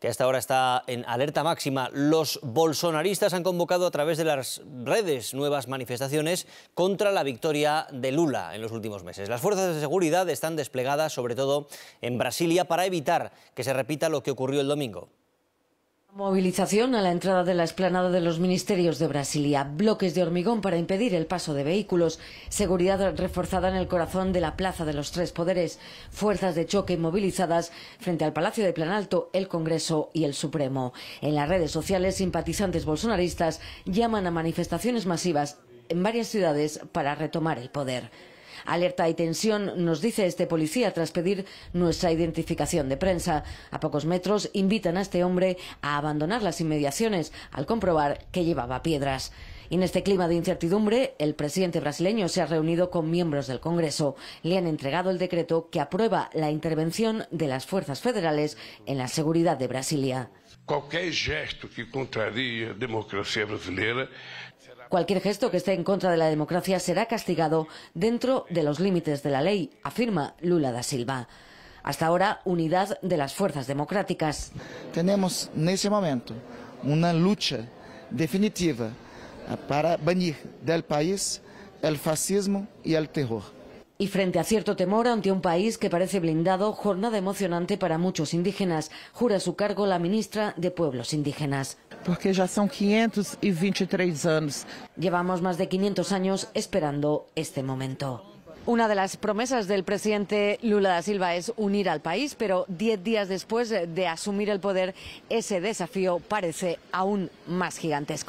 que hasta ahora está en alerta máxima. Los bolsonaristas han convocado a través de las redes nuevas manifestaciones contra la victoria de Lula en los últimos meses. Las fuerzas de seguridad están desplegadas sobre todo en Brasilia para evitar que se repita lo que ocurrió el domingo. Movilización a la entrada de la explanada de los ministerios de Brasilia. Bloques de hormigón para impedir el paso de vehículos. Seguridad reforzada en el corazón de la Plaza de los Tres Poderes. Fuerzas de choque movilizadas frente al Palacio de Planalto, el Congreso y el Supremo. En las redes sociales, simpatizantes bolsonaristas llaman a manifestaciones masivas en varias ciudades para retomar el poder. Alerta y tensión nos dice este policía tras pedir nuestra identificación de prensa. A pocos metros invitan a este hombre a abandonar las inmediaciones al comprobar que llevaba piedras. Y en este clima de incertidumbre, el presidente brasileño se ha reunido con miembros del Congreso. Le han entregado el decreto que aprueba la intervención de las fuerzas federales en la seguridad de Brasilia. Cualquier gesto que contraría la democracia brasileña Cualquier gesto que esté en contra de la democracia será castigado dentro de los límites de la ley, afirma Lula da Silva. Hasta ahora, unidad de las fuerzas democráticas. Tenemos en ese momento una lucha definitiva para venir del país el fascismo y el terror. Y frente a cierto temor ante un país que parece blindado, jornada emocionante para muchos indígenas, jura su cargo la ministra de Pueblos Indígenas. Porque ya son 523 años. Llevamos más de 500 años esperando este momento. Una de las promesas del presidente Lula da Silva es unir al país, pero 10 días después de asumir el poder, ese desafío parece aún más gigantesco.